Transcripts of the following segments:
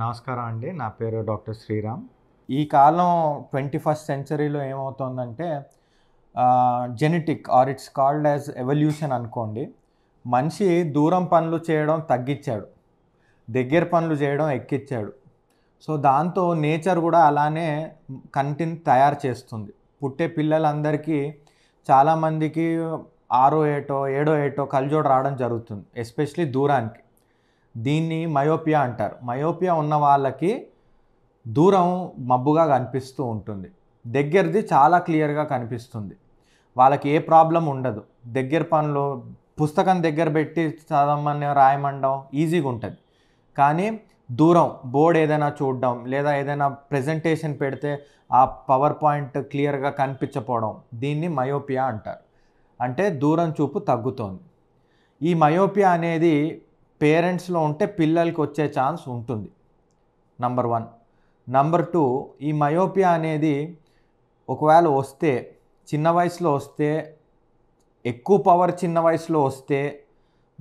నమస్కారం అండి నా పేరు డాక్టర్ శ్రీరామ్ ఈ కాలం ట్వంటీ ఫస్ట్ సెంచరీలో ఏమవుతుందంటే genetic or it's called as evolution అనుకోండి మనిషి దూరం పనులు చేయడం తగ్గించాడు దగ్గర పనులు చేయడం ఎక్కిచ్చాడు సో దాంతో నేచర్ కూడా అలానే కంటిని తయారు చేస్తుంది పుట్టే పిల్లలందరికీ చాలామందికి ఆరో ఏటో ఏడో ఏటో కలిజోడు రావడం జరుగుతుంది ఎస్పెషలీ దూరానికి దీన్ని మయోపియా అంటారు మయోపియా ఉన్న వాళ్ళకి దూరం మబ్బుగా కనిపిస్తూ ఉంటుంది దగ్గరది చాలా క్లియర్గా కనిపిస్తుంది వాళ్ళకి ఏ ప్రాబ్లం ఉండదు దగ్గర పనులు పుస్తకం దగ్గర పెట్టి చదవమని రాయమండం ఈజీగా ఉంటుంది కానీ దూరం బోర్డ్ ఏదైనా చూడడం లేదా ఏదైనా ప్రజెంటేషన్ పెడితే ఆ పవర్ పాయింట్ క్లియర్గా కనిపించపోవడం దీన్ని మయోపియా అంటారు అంటే దూరం చూపు తగ్గుతోంది ఈ మయోపియా అనేది పేరెంట్స్లో ఉంటే పిల్లలకి వచ్చే ఛాన్స్ ఉంటుంది నంబర్ వన్ నంబర్ టూ ఈ మయోపియా అనేది ఒకవేళ వస్తే చిన్న వయసులో వస్తే ఎక్కువ పవర్ చిన్న వయసులో వస్తే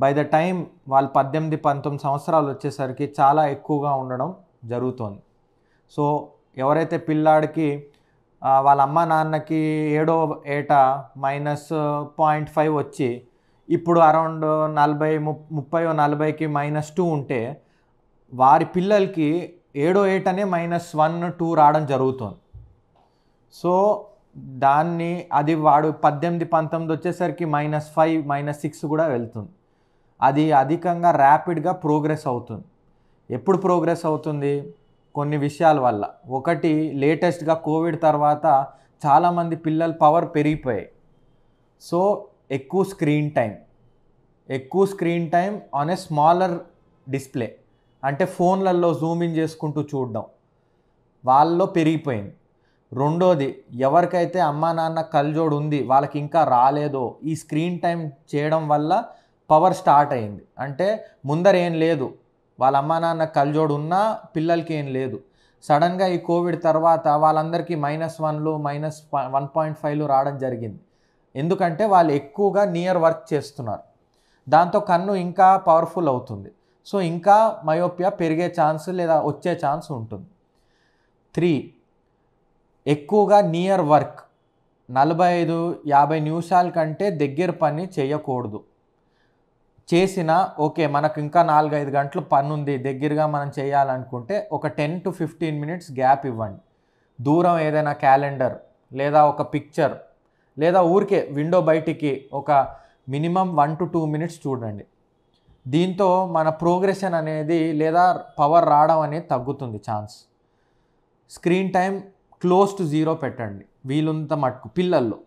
బై ద టైం వాళ్ళు పద్దెనిమిది పంతొమ్మిది సంవత్సరాలు వచ్చేసరికి చాలా ఎక్కువగా ఉండడం జరుగుతుంది సో ఎవరైతే పిల్లాడికి వాళ్ళ అమ్మ నాన్నకి ఏడో ఏటా మైనస్ పాయింట్ ఫైవ్ వచ్చి ఇప్పుడు అరౌండ్ నలభై ముప్పై నలభైకి మైనస్ టూ ఉంటే వారి పిల్లలకి ఏడో ఎయిట్ అనే మైనస్ వన్ టూ రావడం జరుగుతుంది సో దాన్ని అది వాడు పద్దెనిమిది పంతొమ్మిది వచ్చేసరికి మైనస్ ఫైవ్ మైనస్ సిక్స్ కూడా వెళ్తుంది అది అధికంగా ర్యాపిడ్గా ప్రోగ్రెస్ అవుతుంది ఎప్పుడు ప్రోగ్రెస్ అవుతుంది కొన్ని విషయాల వల్ల ఒకటి లేటెస్ట్గా కోవిడ్ తర్వాత చాలామంది పిల్లల పవర్ పెరిగిపోయాయి సో ఎక్కువ స్క్రీన్ టైం ఎక్కువ screen time on a smaller display అంటే ఫోన్లలో జూమ్ ఇన్ చేసుకుంటూ చూడడం వాళ్ళలో పెరిగిపోయింది రెండోది ఎవరికైతే అమ్మా నాన్న కలిజోడు ఉంది వాళ్ళకి ఇంకా రాలేదో ఈ స్క్రీన్ టైం చేయడం వల్ల పవర్ స్టార్ట్ అయింది అంటే ముందర ఏం లేదు వాళ్ళ అమ్మా నాన్న కలిజోడు ఉన్నా పిల్లలకి ఏం లేదు సడన్గా ఈ కోవిడ్ తర్వాత వాళ్ళందరికీ మైనస్ వన్లు మైనస్ వన్ పాయింట్ ఫైవ్లు రావడం జరిగింది ఎందుకంటే వాళ్ళు ఎక్కువగా నియర్ వర్క్ చేస్తున్నారు దాంతో కన్ను ఇంకా పవర్ఫుల్ అవుతుంది సో ఇంకా మయోపియా పెరిగే ఛాన్స్ లేదా వచ్చే ఛాన్స్ ఉంటుంది త్రీ ఎక్కువగా నియర్ వర్క్ నలభై ఐదు యాభై నిమిషాల కంటే దగ్గర పని చేయకూడదు చేసిన ఓకే మనకు ఇంకా నాలుగైదు గంటలు పని ఉంది దగ్గరగా మనం చేయాలనుకుంటే ఒక ten to fifteen minutes gap ఇవ్వండి దూరం ఏదైనా క్యాలెండర్ లేదా ఒక పిక్చర్ లేదా ఊరికే విండో బయటికి ఒక minimum one to two minutes చూడండి దీంతో మన ప్రోగ్రెషన్ అనేది లేదా పవర్ రావడం అనేది తగ్గుతుంది chance screen time close to zero పెట్టండి వీలుంత మట్టుకు పిల్లల్లో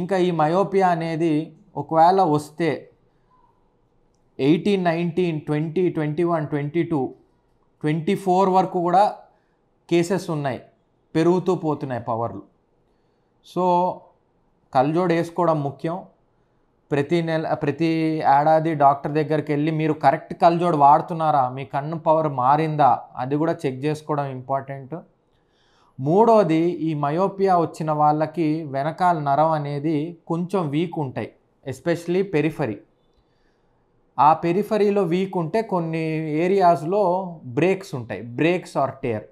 ఇంకా ఈ మయోపియా అనేది ఒకవేళ వస్తే eighteen nineteen twenty twenty one twenty two twenty four వరకు కూడా కేసెస్ ఉన్నాయి పెరుగుతూ పోతున్నాయి పవర్లు సో కళ్ళజోడు వేసుకోవడం ముఖ్యం ప్రతి నెల ప్రతి ఏడాది డాక్టర్ దగ్గరికి వెళ్ళి మీరు కరెక్ట్ కళ్ళజోడు వాడుతున్నారా మీ కన్ను పవర్ మారిందా అది కూడా చెక్ చేసుకోవడం ఇంపార్టెంట్ మూడోది ఈ మయోపియా వచ్చిన వాళ్ళకి వెనకాల నరం అనేది కొంచెం వీక్ ఉంటాయి ఎస్పెషలీ పెరిఫరీ ఆ పెరిఫరీలో వీక్ ఉంటే కొన్ని ఏరియాస్లో బ్రేక్స్ ఉంటాయి బ్రేక్స్ ఆర్ టేర్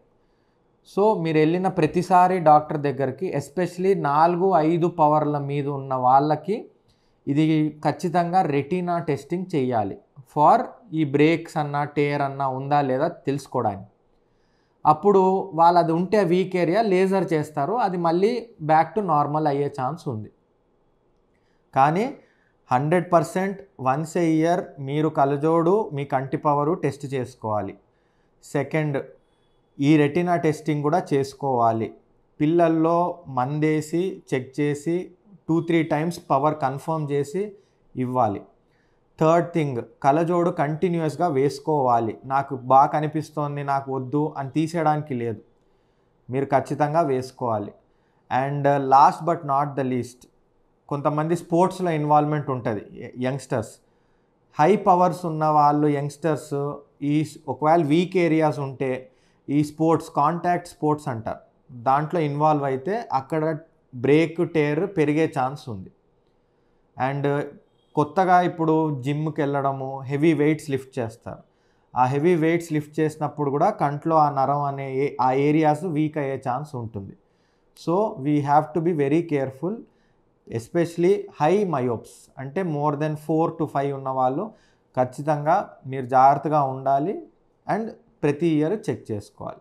సో మీరు వెళ్ళిన ప్రతిసారి డాక్టర్ దగ్గరికి ఎస్పెషలీ నాలుగు ఐదు పవర్ల మీద ఉన్న వాళ్ళకి ఇది ఖచ్చితంగా రెటీనా టెస్టింగ్ చేయాలి ఫార్ ఈ బ్రేక్స్ అన్న టేర్ అన్నా ఉందా లేదా తెలుసుకోవడానికి అప్పుడు వాళ్ళు అది ఉంటే వీక్ ఏరియా లేజర్ చేస్తారు అది మళ్ళీ బ్యాక్ టు నార్మల్ అయ్యే ఛాన్స్ ఉంది కానీ hundred percent once a year మీరు కలజోడు మీ కంటి పవరు టెస్ట్ చేసుకోవాలి సెకండ్ ఈ రెటినా టెస్టింగ్ కూడా చేసుకోవాలి పిల్లల్లో మందేసి చెక్ చేసి two three times power confirm చేసి ఇవ్వాలి థర్డ్ థింగ్ కలజోడు కంటిన్యూస్గా వేసుకోవాలి నాకు బాగా కనిపిస్తోంది నాకు వద్దు అని తీసేయడానికి లేదు మీరు ఖచ్చితంగా వేసుకోవాలి and last but not the least కొంతమంది స్పోర్ట్స్లో ఇన్వాల్వ్మెంట్ ఉంటుంది యంగ్స్టర్స్ హై పవర్స్ ఉన్న వాళ్ళు యంగ్స్టర్స్ ఈ ఒకవేళ వీక్ ఏరియాస్ ఉంటే ఈ స్పోర్ట్స్ కాంటాక్ట్ స్పోర్ట్స్ అంటారు దాంట్లో ఇన్వాల్వ్ అయితే అక్కడ బ్రేక్ టేర్ పెరిగే ఛాన్స్ ఉంది అండ్ కొత్తగా ఇప్పుడు జిమ్కి వెళ్ళడము హెవీ వెయిట్స్ లిఫ్ట్ చేస్తారు ఆ హెవీ వెయిట్స్ లిఫ్ట్ చేసినప్పుడు కూడా కంట్లో ఆ నరం అనే ఆ ఏరియాస్ వీక్ అయ్యే ఛాన్స్ ఉంటుంది so we have to be very careful especially high myopes అంటే more than four to five ఉన్న వాళ్ళు ఖచ్చితంగా మీరు జాగ్రత్తగా ఉండాలి అండ్ ప్రతి ఇయర్ చెక్ చేసుకోవాలి